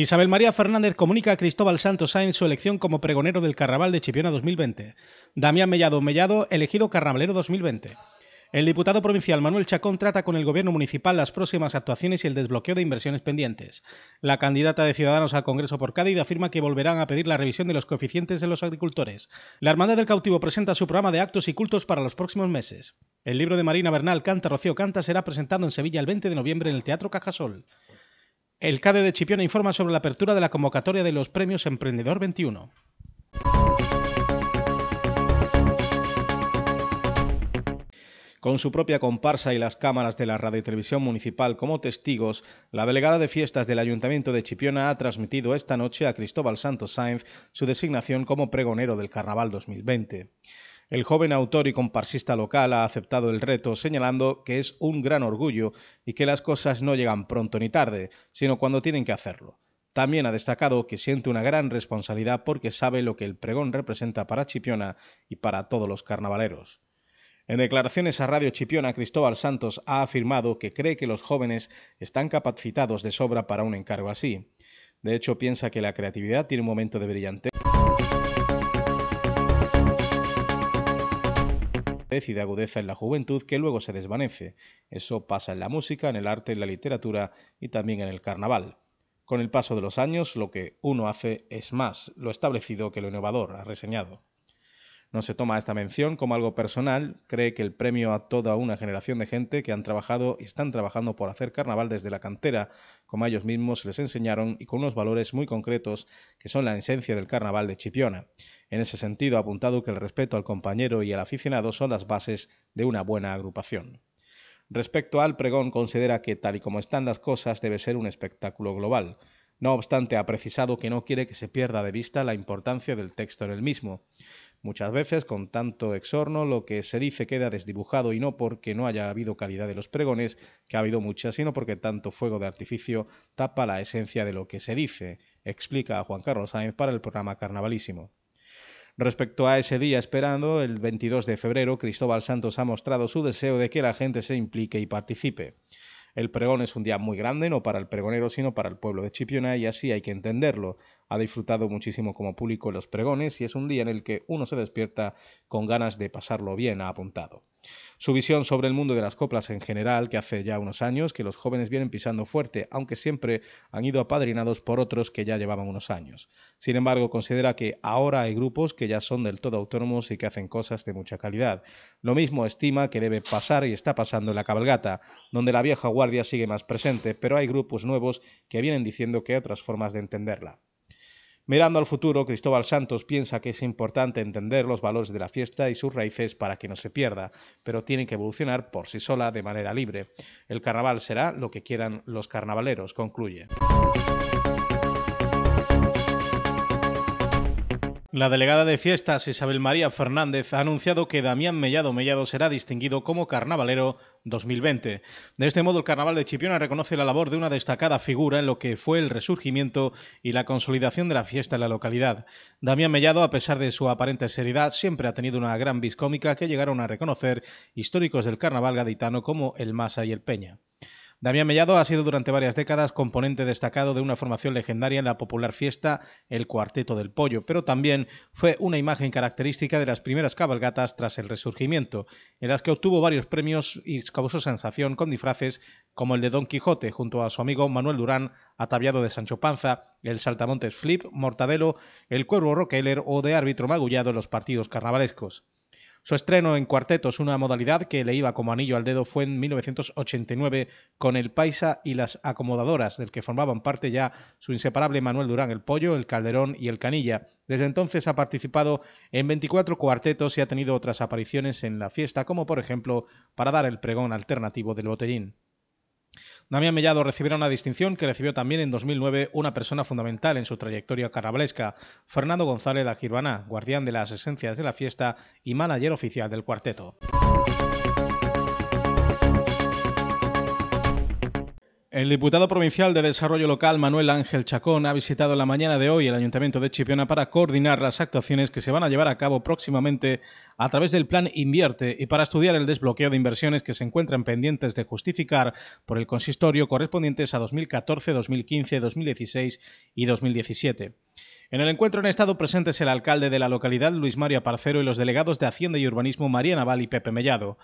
Isabel María Fernández comunica a Cristóbal Santos Sáenz su elección como pregonero del Carnaval de Chipiona 2020. Damián Mellado Mellado, elegido carnavalero 2020. El diputado provincial Manuel Chacón trata con el gobierno municipal las próximas actuaciones y el desbloqueo de inversiones pendientes. La candidata de Ciudadanos al Congreso por Cádiz afirma que volverán a pedir la revisión de los coeficientes de los agricultores. La Armada del Cautivo presenta su programa de actos y cultos para los próximos meses. El libro de Marina Bernal Canta Rocío Canta será presentado en Sevilla el 20 de noviembre en el Teatro Cajasol. El CADE de Chipiona informa sobre la apertura de la convocatoria de los premios Emprendedor 21. Con su propia comparsa y las cámaras de la radio y televisión municipal como testigos, la delegada de fiestas del Ayuntamiento de Chipiona ha transmitido esta noche a Cristóbal Santos Sáenz su designación como pregonero del Carnaval 2020. El joven autor y comparsista local ha aceptado el reto señalando que es un gran orgullo y que las cosas no llegan pronto ni tarde, sino cuando tienen que hacerlo. También ha destacado que siente una gran responsabilidad porque sabe lo que el pregón representa para Chipiona y para todos los carnavaleros. En declaraciones a Radio Chipiona, Cristóbal Santos ha afirmado que cree que los jóvenes están capacitados de sobra para un encargo así. De hecho, piensa que la creatividad tiene un momento de brillantez. y de agudeza en la juventud que luego se desvanece. Eso pasa en la música, en el arte, en la literatura y también en el carnaval. Con el paso de los años, lo que uno hace es más lo establecido que lo innovador, ha reseñado. No se toma esta mención como algo personal, cree que el premio a toda una generación de gente que han trabajado y están trabajando por hacer carnaval desde la cantera, como ellos mismos les enseñaron y con unos valores muy concretos que son la esencia del carnaval de Chipiona. En ese sentido, ha apuntado que el respeto al compañero y al aficionado son las bases de una buena agrupación. Respecto al pregón, considera que tal y como están las cosas debe ser un espectáculo global. No obstante, ha precisado que no quiere que se pierda de vista la importancia del texto en el mismo. Muchas veces con tanto exorno lo que se dice queda desdibujado y no porque no haya habido calidad de los pregones, que ha habido muchas, sino porque tanto fuego de artificio tapa la esencia de lo que se dice, explica Juan Carlos Sáenz para el programa Carnavalísimo. Respecto a ese día esperando, el 22 de febrero, Cristóbal Santos ha mostrado su deseo de que la gente se implique y participe. El pregón es un día muy grande, no para el pregonero, sino para el pueblo de Chipiona, y así hay que entenderlo. Ha disfrutado muchísimo como público los pregones y es un día en el que uno se despierta con ganas de pasarlo bien, ha apuntado. Su visión sobre el mundo de las coplas en general, que hace ya unos años que los jóvenes vienen pisando fuerte, aunque siempre han ido apadrinados por otros que ya llevaban unos años. Sin embargo, considera que ahora hay grupos que ya son del todo autónomos y que hacen cosas de mucha calidad. Lo mismo estima que debe pasar y está pasando en la cabalgata, donde la vieja guardia sigue más presente, pero hay grupos nuevos que vienen diciendo que hay otras formas de entenderla. Mirando al futuro, Cristóbal Santos piensa que es importante entender los valores de la fiesta y sus raíces para que no se pierda, pero tiene que evolucionar por sí sola de manera libre. El carnaval será lo que quieran los carnavaleros, concluye. La delegada de fiestas Isabel María Fernández ha anunciado que Damián Mellado Mellado será distinguido como carnavalero 2020. De este modo, el Carnaval de Chipiona reconoce la labor de una destacada figura en lo que fue el resurgimiento y la consolidación de la fiesta en la localidad. Damián Mellado, a pesar de su aparente seriedad, siempre ha tenido una gran viscómica que llegaron a reconocer históricos del Carnaval gaditano como el Masa y el Peña. Damián Mellado ha sido durante varias décadas componente destacado de una formación legendaria en la popular fiesta El Cuarteto del Pollo, pero también fue una imagen característica de las primeras cabalgatas tras el Resurgimiento, en las que obtuvo varios premios y causó sensación con disfraces como el de Don Quijote junto a su amigo Manuel Durán, ataviado de Sancho Panza, el Saltamontes Flip, Mortadelo, el Cuervo Rockeller o de árbitro magullado en los partidos carnavalescos. Su estreno en cuartetos, una modalidad que le iba como anillo al dedo, fue en 1989 con El Paisa y las Acomodadoras, del que formaban parte ya su inseparable Manuel Durán el Pollo, el Calderón y el Canilla. Desde entonces ha participado en 24 cuartetos y ha tenido otras apariciones en la fiesta, como por ejemplo para dar el pregón alternativo del botellín. Damián Mellado recibió una distinción que recibió también en 2009 una persona fundamental en su trayectoria carablesca, Fernando González agirvana guardián de las esencias de la fiesta y manager oficial del cuarteto. El diputado provincial de Desarrollo Local, Manuel Ángel Chacón, ha visitado la mañana de hoy el Ayuntamiento de Chipiona para coordinar las actuaciones que se van a llevar a cabo próximamente a través del Plan Invierte y para estudiar el desbloqueo de inversiones que se encuentran pendientes de justificar por el consistorio correspondientes a 2014, 2015, 2016 y 2017. En el encuentro han estado presentes el alcalde de la localidad, Luis María Parcero, y los delegados de Hacienda y Urbanismo, María Naval y Pepe Mellado.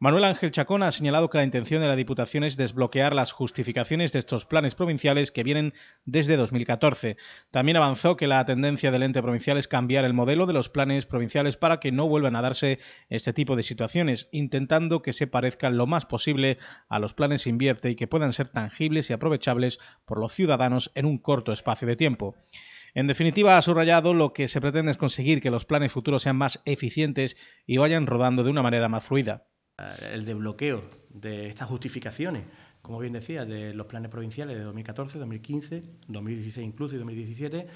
Manuel Ángel Chacón ha señalado que la intención de la Diputación es desbloquear las justificaciones de estos planes provinciales que vienen desde 2014. También avanzó que la tendencia del ente provincial es cambiar el modelo de los planes provinciales para que no vuelvan a darse este tipo de situaciones, intentando que se parezcan lo más posible a los planes invierte y que puedan ser tangibles y aprovechables por los ciudadanos en un corto espacio de tiempo. En definitiva, ha subrayado lo que se pretende es conseguir que los planes futuros sean más eficientes y vayan rodando de una manera más fluida. Eh, el desbloqueo de estas justificaciones, como bien decía, de los planes provinciales de 2014, 2015, 2016 incluso y 2017,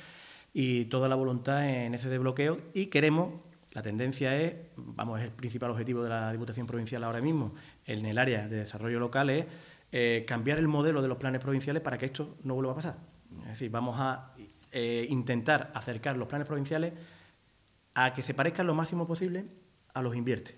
y toda la voluntad en ese desbloqueo. Y queremos, la tendencia es, vamos, es el principal objetivo de la Diputación Provincial ahora mismo, en el área de desarrollo local, es eh, cambiar el modelo de los planes provinciales para que esto no vuelva a pasar. Es decir, vamos a eh, intentar acercar los planes provinciales a que se parezcan lo máximo posible a los inviertes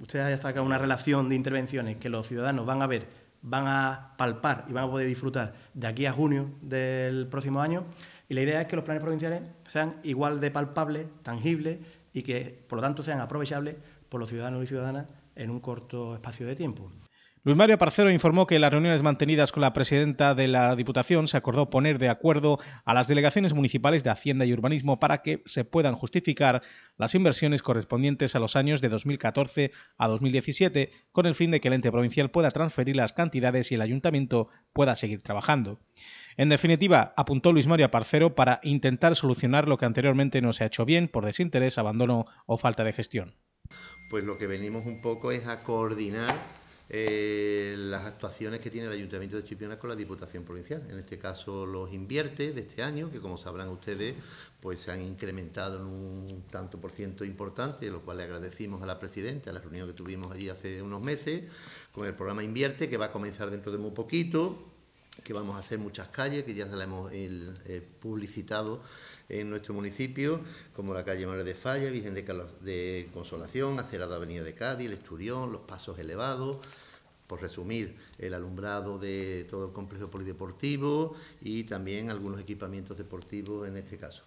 usted haya sacado una relación de intervenciones que los ciudadanos van a ver, van a palpar y van a poder disfrutar de aquí a junio del próximo año. Y la idea es que los planes provinciales sean igual de palpables, tangibles y que, por lo tanto, sean aprovechables por los ciudadanos y ciudadanas en un corto espacio de tiempo. Luis Mario Parcero informó que en las reuniones mantenidas con la presidenta de la Diputación se acordó poner de acuerdo a las delegaciones municipales de Hacienda y Urbanismo para que se puedan justificar las inversiones correspondientes a los años de 2014 a 2017 con el fin de que el ente provincial pueda transferir las cantidades y el ayuntamiento pueda seguir trabajando. En definitiva, apuntó Luis Mario Parcero para intentar solucionar lo que anteriormente no se ha hecho bien por desinterés, abandono o falta de gestión. Pues lo que venimos un poco es a coordinar eh, las actuaciones que tiene el Ayuntamiento de Chipiona con la Diputación Provincial. En este caso los invierte de este año, que como sabrán ustedes, pues se han incrementado en un tanto por ciento importante, lo cual le agradecimos a la Presidenta, a la reunión que tuvimos allí hace unos meses, con el programa Invierte, que va a comenzar dentro de muy poquito que vamos a hacer muchas calles, que ya se las hemos eh, publicitado en nuestro municipio, como la calle Madre de Falla, Virgen de, de Consolación, Acerada Avenida de Cádiz, el Esturión, los Pasos Elevados, por resumir, el alumbrado de todo el complejo polideportivo y también algunos equipamientos deportivos en este caso.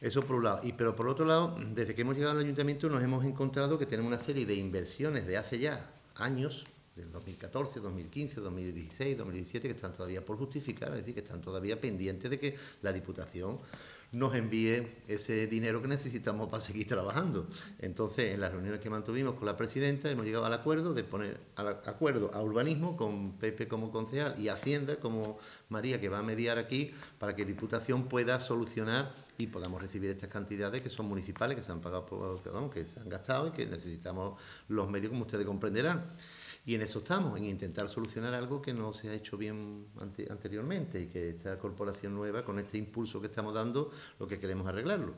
Eso por un lado. Y, pero por otro lado, desde que hemos llegado al ayuntamiento nos hemos encontrado que tenemos una serie de inversiones de hace ya años del 2014, 2015, 2016, 2017, que están todavía por justificar, es decir, que están todavía pendientes de que la Diputación nos envíe ese dinero que necesitamos para seguir trabajando. Entonces, en las reuniones que mantuvimos con la presidenta, hemos llegado al acuerdo de poner al acuerdo a urbanismo con Pepe como concejal y Hacienda como María, que va a mediar aquí, para que Diputación pueda solucionar y podamos recibir estas cantidades que son municipales, que se han pagado, que se han gastado y que necesitamos los medios, como ustedes comprenderán. Y en eso estamos, en intentar solucionar algo que no se ha hecho bien anteriormente y que esta corporación nueva, con este impulso que estamos dando, lo que queremos arreglarlo.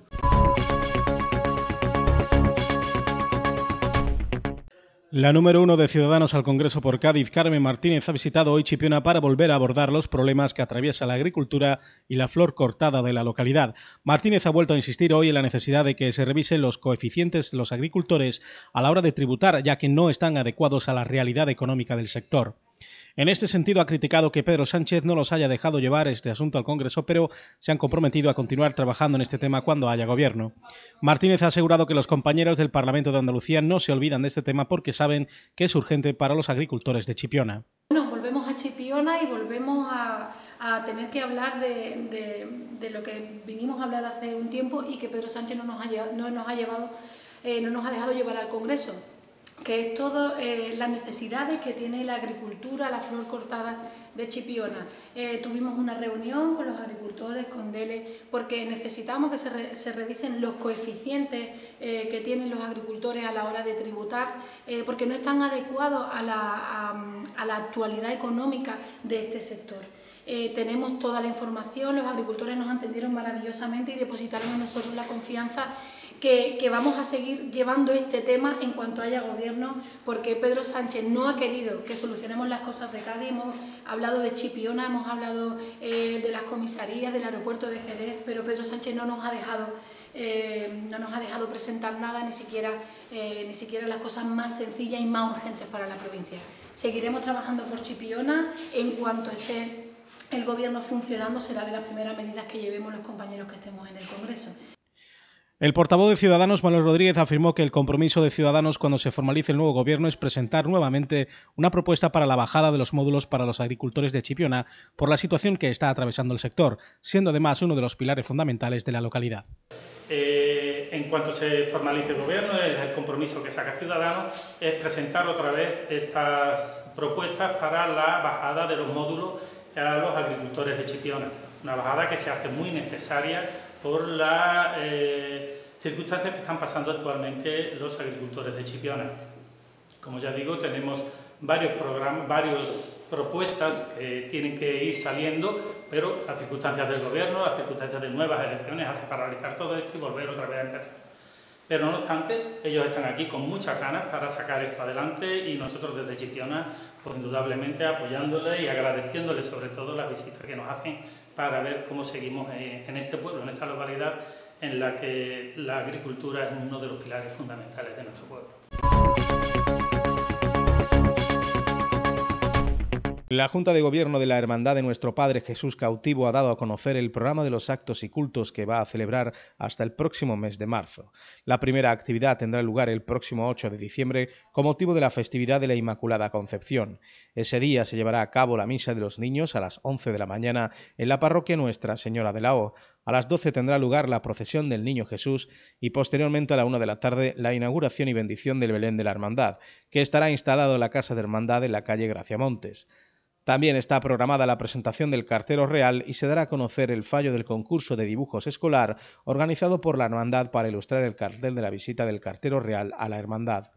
La número uno de Ciudadanos al Congreso por Cádiz, Carmen Martínez, ha visitado hoy Chipiona para volver a abordar los problemas que atraviesa la agricultura y la flor cortada de la localidad. Martínez ha vuelto a insistir hoy en la necesidad de que se revisen los coeficientes de los agricultores a la hora de tributar, ya que no están adecuados a la realidad económica del sector. En este sentido, ha criticado que Pedro Sánchez no los haya dejado llevar este asunto al Congreso, pero se han comprometido a continuar trabajando en este tema cuando haya gobierno. Martínez ha asegurado que los compañeros del Parlamento de Andalucía no se olvidan de este tema porque saben que es urgente para los agricultores de Chipiona. Nos volvemos a Chipiona y volvemos a, tener que hablar de, lo que vinimos a hablar hace un tiempo y que Pedro Sánchez no nos ha eh, dejado llevar al Congreso que es todas eh, las necesidades que tiene la agricultura, la flor cortada de Chipiona. Eh, tuvimos una reunión con los agricultores, con DELE, porque necesitamos que se, revisen los coeficientes eh, que tienen los agricultores a la hora de tributar, porque no están adecuados a la, actualidad económica de este sector. tenemos toda la información, los agricultores nos entendieron maravillosamente y depositaron en nosotros la confianza que, vamos a seguir llevando este tema en cuanto haya gobierno, porque Pedro Sánchez no ha querido que solucionemos las cosas de Cádiz. Hemos hablado de Chipiona, hemos hablado eh, de las comisarías, del aeropuerto de Jerez, pero Pedro Sánchez no nos ha dejado. Eh, no nos ha dejado presentar nada, ni siquiera, eh, ni siquiera las cosas más sencillas y más urgentes para la provincia. Seguiremos trabajando por Chipiona en cuanto esté el gobierno funcionando será de las primeras medidas que llevemos los compañeros que estemos en el Congreso. El portavoz de Ciudadanos, Manuel Rodríguez, afirmó que el compromiso de Ciudadanos cuando se formalice el nuevo gobierno es presentar nuevamente una propuesta para la bajada de los módulos para los agricultores de Chipiona por la situación que está atravesando el sector, siendo además uno de los pilares fundamentales de la localidad. Eh, en cuanto se formalice el gobierno, el compromiso que saca Ciudadanos es presentar otra vez estas propuestas para la bajada de los módulos a los agricultores de Chipiona. Una bajada que se hace muy necesaria por las eh, circunstancias que están pasando actualmente los agricultores de Chipiona. Como ya digo, tenemos varios programas, varias propuestas que tienen que ir saliendo, pero las circunstancias del gobierno, las circunstancias de nuevas elecciones, hacen paralizar todo esto y volver otra vez a empezar. Pero no obstante, ellos están aquí con muchas ganas para sacar esto adelante y nosotros desde Chipiona, pues indudablemente apoyándoles y agradeciéndoles sobre todo las visitas que nos hacen para ver cómo seguimos eh, en este pueblo, en esta localidad en la que la agricultura es uno de los pilares fundamentales de nuestro pueblo. La Junta de Gobierno de la Hermandad de Nuestro Padre Jesús Cautivo ha dado a conocer el programa de los actos y cultos que va a celebrar hasta el próximo mes de marzo. La primera actividad tendrá lugar el próximo 8 de diciembre con motivo de la festividad de la Inmaculada Concepción. Ese día se llevará a cabo la misa de los niños a las 11 de la mañana en la parroquia Nuestra Señora de la O. A las 12 tendrá lugar la procesión del Niño Jesús y posteriormente a la 1 de la tarde la inauguración y bendición del Belén de la Hermandad, que estará instalado en la Casa de Hermandad en la calle Gracia Montes. También está programada la presentación del cartero real y se dará a conocer el fallo del concurso de dibujos escolar organizado por la Hermandad para ilustrar el cartel de la visita del cartero real a la Hermandad.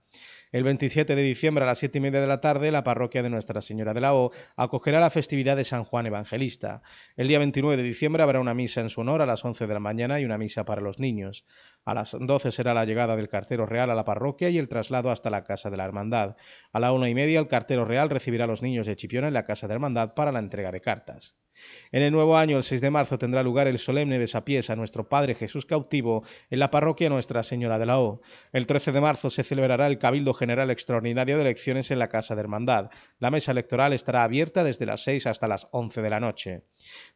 El 27 de diciembre a las 7 y media de la tarde, la parroquia de Nuestra Señora de la O acogerá la festividad de San Juan Evangelista. El día 29 de diciembre habrá una misa en su honor a las 11 de la mañana y una misa para los niños. A las 12 será la llegada del cartero real a la parroquia y el traslado hasta la Casa de la Hermandad. A la una y media el cartero real recibirá a los niños de Chipiona en la Casa de Hermandad para la entrega de cartas. En el nuevo año, el 6 de marzo, tendrá lugar el solemne desapiés a nuestro Padre Jesús cautivo en la parroquia Nuestra Señora de la O. El 13 de marzo se celebrará el Cabildo General Extraordinario de Elecciones en la Casa de Hermandad. La mesa electoral estará abierta desde las 6 hasta las 11 de la noche.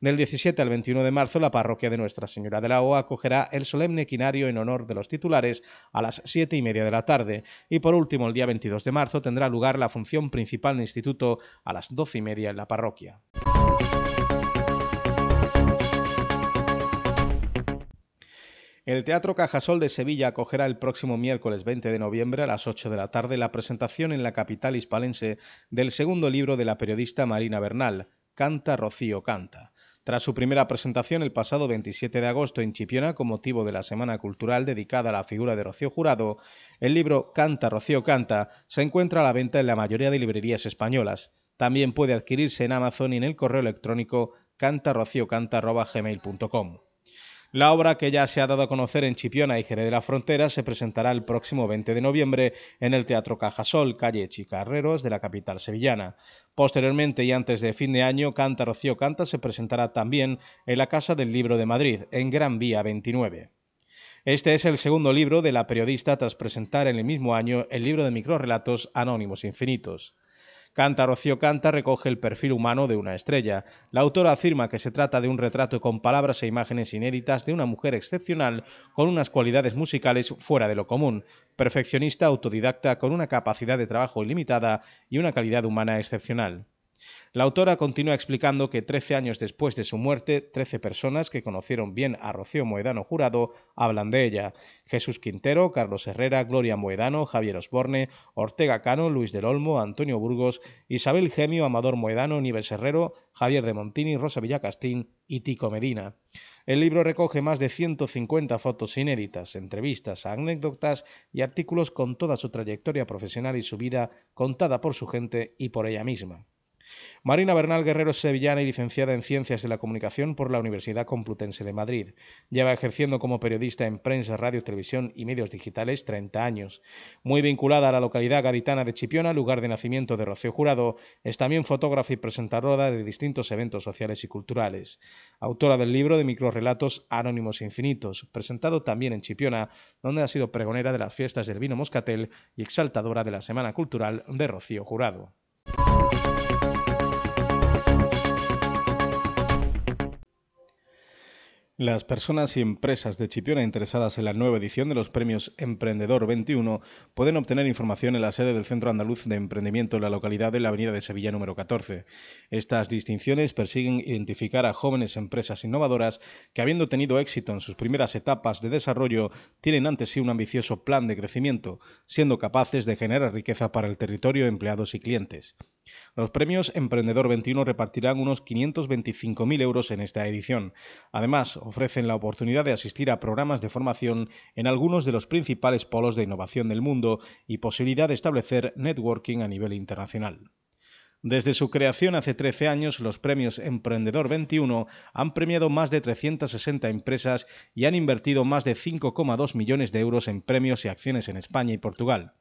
Del 17 al 21 de marzo, la parroquia de Nuestra Señora de la O acogerá el solemne quinario en honor de los titulares a las 7 y media de la tarde. Y por último, el día 22 de marzo tendrá lugar la función principal del instituto a las 12 y media en la parroquia. El Teatro Cajasol de Sevilla acogerá el próximo miércoles 20 de noviembre a las 8 de la tarde la presentación en la capital hispalense del segundo libro de la periodista Marina Bernal, Canta Rocío Canta. Tras su primera presentación el pasado 27 de agosto en Chipiona con motivo de la Semana Cultural dedicada a la figura de Rocío Jurado, el libro Canta Rocío Canta se encuentra a la venta en la mayoría de librerías españolas. También puede adquirirse en Amazon y en el correo electrónico cantarociocanta.gmail.com. La obra, que ya se ha dado a conocer en Chipiona y Jerez de la Frontera, se presentará el próximo 20 de noviembre en el Teatro Cajasol, calle Chicarreros de la capital sevillana. Posteriormente y antes de fin de año, Canta Rocío Canta se presentará también en la Casa del Libro de Madrid, en Gran Vía 29. Este es el segundo libro de la periodista tras presentar en el mismo año el libro de microrelatos Anónimos Infinitos. Canta Rocío Canta recoge el perfil humano de una estrella. La autora afirma que se trata de un retrato con palabras e imágenes inéditas de una mujer excepcional con unas cualidades musicales fuera de lo común, perfeccionista autodidacta con una capacidad de trabajo ilimitada y una calidad humana excepcional. La autora continúa explicando que 13 años después de su muerte, 13 personas que conocieron bien a Rocío Moedano Jurado hablan de ella. Jesús Quintero, Carlos Herrera, Gloria Moedano, Javier Osborne, Ortega Cano, Luis del Olmo, Antonio Burgos, Isabel Gemio, Amador Moedano, Nivel Serrero, Javier de Montini, Rosa Villacastín y Tico Medina. El libro recoge más de 150 fotos inéditas, entrevistas, anécdotas y artículos con toda su trayectoria profesional y su vida contada por su gente y por ella misma. Marina Bernal Guerrero es sevillana y licenciada en Ciencias de la Comunicación por la Universidad Complutense de Madrid. Lleva ejerciendo como periodista en prensa, radio, televisión y medios digitales 30 años. Muy vinculada a la localidad gaditana de Chipiona, lugar de nacimiento de Rocío Jurado, es también fotógrafa y presentadora de distintos eventos sociales y culturales. Autora del libro de microrelatos Anónimos e Infinitos, presentado también en Chipiona, donde ha sido pregonera de las fiestas del vino moscatel y exaltadora de la Semana Cultural de Rocío Jurado. Las personas y empresas de Chipiona interesadas en la nueva edición de los premios Emprendedor 21 pueden obtener información en la sede del Centro Andaluz de Emprendimiento en la localidad de la Avenida de Sevilla número 14. Estas distinciones persiguen identificar a jóvenes empresas innovadoras que, habiendo tenido éxito en sus primeras etapas de desarrollo, tienen ante sí un ambicioso plan de crecimiento, siendo capaces de generar riqueza para el territorio, empleados y clientes. Los premios Emprendedor 21 repartirán unos 525.000 euros en esta edición. Además, ofrecen la oportunidad de asistir a programas de formación en algunos de los principales polos de innovación del mundo y posibilidad de establecer networking a nivel internacional. Desde su creación hace 13 años, los premios Emprendedor 21 han premiado más de 360 empresas y han invertido más de 5,2 millones de euros en premios y acciones en España y Portugal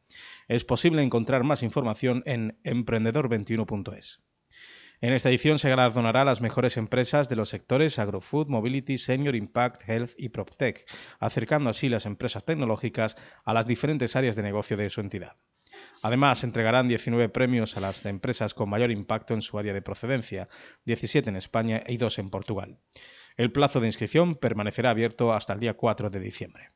es posible encontrar más información en emprendedor21.es. En esta edición se galardonará a las mejores empresas de los sectores agrofood, mobility, senior impact, health y proptech, acercando así las empresas tecnológicas a las diferentes áreas de negocio de su entidad. Además, entregarán 19 premios a las empresas con mayor impacto en su área de procedencia, 17 en España y 2 en Portugal. El plazo de inscripción permanecerá abierto hasta el día 4 de diciembre.